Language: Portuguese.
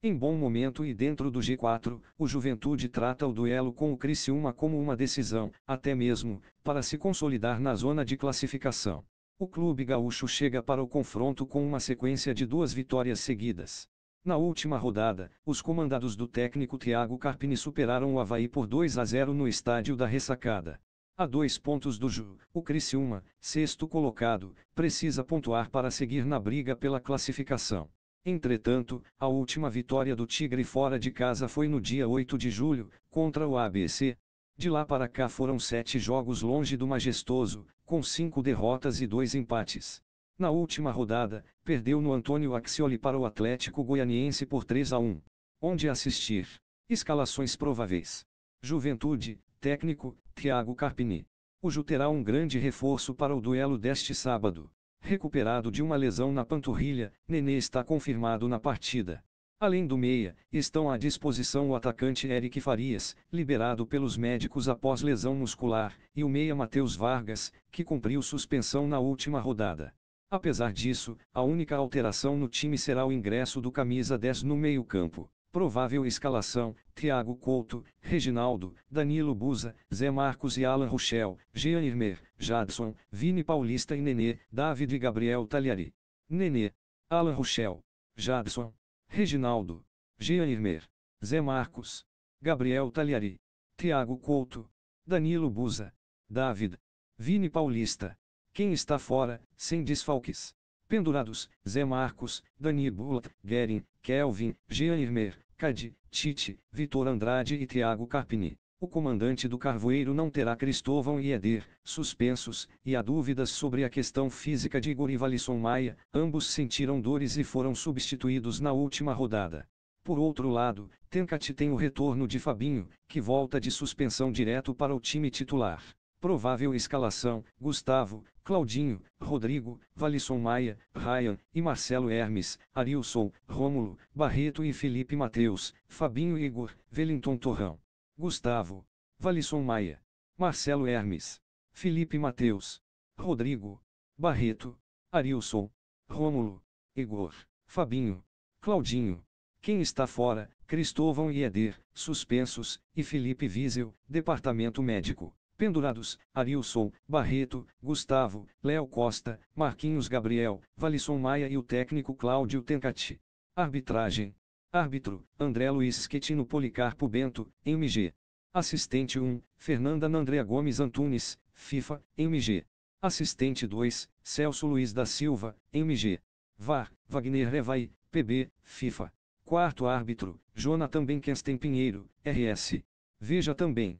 Em bom momento e dentro do G4, o Juventude trata o duelo com o Criciúma como uma decisão, até mesmo, para se consolidar na zona de classificação. O clube gaúcho chega para o confronto com uma sequência de duas vitórias seguidas. Na última rodada, os comandados do técnico Thiago Carpini superaram o Havaí por 2 a 0 no estádio da ressacada. A dois pontos do Ju, o Criciúma, sexto colocado, precisa pontuar para seguir na briga pela classificação. Entretanto, a última vitória do Tigre fora de casa foi no dia 8 de julho, contra o ABC. De lá para cá foram sete jogos longe do majestoso, com cinco derrotas e dois empates. Na última rodada, perdeu no Antônio Axioli para o Atlético Goianiense por 3 a 1. Onde assistir? Escalações prováveis. Juventude, técnico, Thiago Carpini. O Ju terá um grande reforço para o duelo deste sábado. Recuperado de uma lesão na panturrilha, Nenê está confirmado na partida. Além do meia, estão à disposição o atacante Eric Farias, liberado pelos médicos após lesão muscular, e o meia Matheus Vargas, que cumpriu suspensão na última rodada. Apesar disso, a única alteração no time será o ingresso do camisa 10 no meio-campo. Provável escalação: Thiago Couto, Reginaldo, Danilo Busa, Zé Marcos e Alan Rochel, Jean Irmer, Jadson, Vini Paulista e Nenê, David e Gabriel Talhari. Nenê, Alan Rochel, Jadson, Reginaldo, Jean Irmer, Zé Marcos, Gabriel Talhari, Thiago Couto, Danilo Busa, David, Vini Paulista. Quem está fora, sem desfalques? Pendurados, Zé Marcos, Dani Bula, Guerin, Kelvin, Jean Irmer, Cadi, Tite, Vitor Andrade e Thiago Carpini. O comandante do carvoeiro não terá Cristóvão e Eder, suspensos, e há dúvidas sobre a questão física de Igor e Valisson Maia, ambos sentiram dores e foram substituídos na última rodada. Por outro lado, Tenkat tem o retorno de Fabinho, que volta de suspensão direto para o time titular. Provável escalação: Gustavo, Claudinho, Rodrigo, Valisson Maia, Ryan e Marcelo Hermes, Arilson, Rômulo, Barreto e Felipe Mateus, Fabinho Igor, Wellington Torrão. Gustavo, Valisson Maia, Marcelo Hermes, Felipe Mateus, Rodrigo, Barreto, Arilson, Rômulo, Igor, Fabinho, Claudinho. Quem está fora? Cristóvão e Eder, suspensos, e Felipe Wiesel, departamento médico. Pendurados, Arilson, Barreto, Gustavo, Léo Costa, Marquinhos Gabriel, Valisson Maia e o técnico Cláudio Tencati. Arbitragem. Árbitro, André Luiz Schettino Policarpo Bento, MG. Assistente 1, Fernanda Nandrea Gomes Antunes, FIFA, MG. Assistente 2, Celso Luiz da Silva, MG. VAR, Wagner Revai, PB, FIFA. Quarto árbitro, Jonathan Benkensten Pinheiro, RS. Veja também.